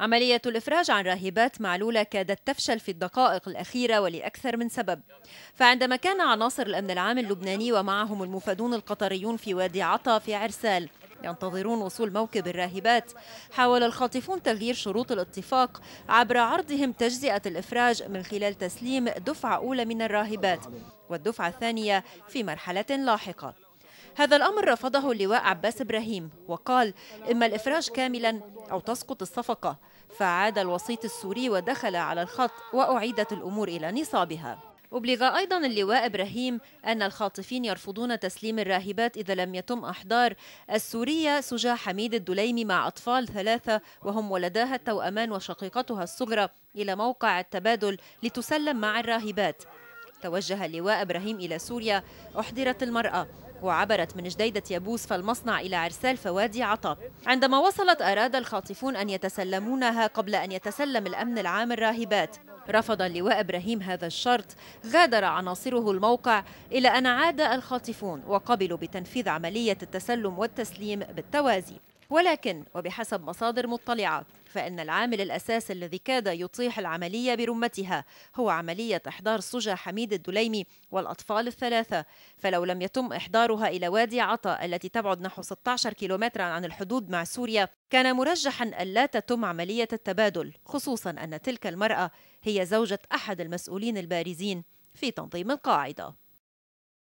عملية الإفراج عن راهبات معلولة كادت تفشل في الدقائق الأخيرة ولأكثر من سبب فعندما كان عناصر الأمن العام اللبناني ومعهم المفادون القطريون في وادي عطا في عرسال ينتظرون وصول موكب الراهبات حاول الخاطفون تغيير شروط الاتفاق عبر عرضهم تجزئة الإفراج من خلال تسليم دفعة أولى من الراهبات والدفعة الثانية في مرحلة لاحقة هذا الأمر رفضه اللواء عباس إبراهيم وقال إما الإفراج كاملا أو تسقط الصفقة فعاد الوسيط السوري ودخل على الخط وأعيدت الأمور إلى نصابها أبلغ أيضا اللواء إبراهيم أن الخاطفين يرفضون تسليم الراهبات إذا لم يتم إحضار السورية سجا حميد الدليمي مع أطفال ثلاثة وهم ولداها التوأمان وشقيقتها الصغرى إلى موقع التبادل لتسلم مع الراهبات توجه اللواء إبراهيم إلى سوريا أحضرت المرأة وعبرت من جديدة يبوس فالمصنع إلى عرسال فوادي عطاب عندما وصلت أراد الخاطفون أن يتسلمونها قبل أن يتسلم الأمن العام الراهبات رفض اللواء إبراهيم هذا الشرط غادر عناصره الموقع إلى أن عاد الخاطفون وقبلوا بتنفيذ عملية التسلم والتسليم بالتوازي ولكن وبحسب مصادر مطلعة فإن العامل الأساسي الذي كاد يطيح العملية برمتها هو عملية إحضار سجى حميد الدليمي والأطفال الثلاثة فلو لم يتم إحضارها إلى وادي عطا التي تبعد نحو 16 كيلومترا عن الحدود مع سوريا كان مرجحا ألا تتم عملية التبادل خصوصا أن تلك المرأة هي زوجة أحد المسؤولين البارزين في تنظيم القاعدة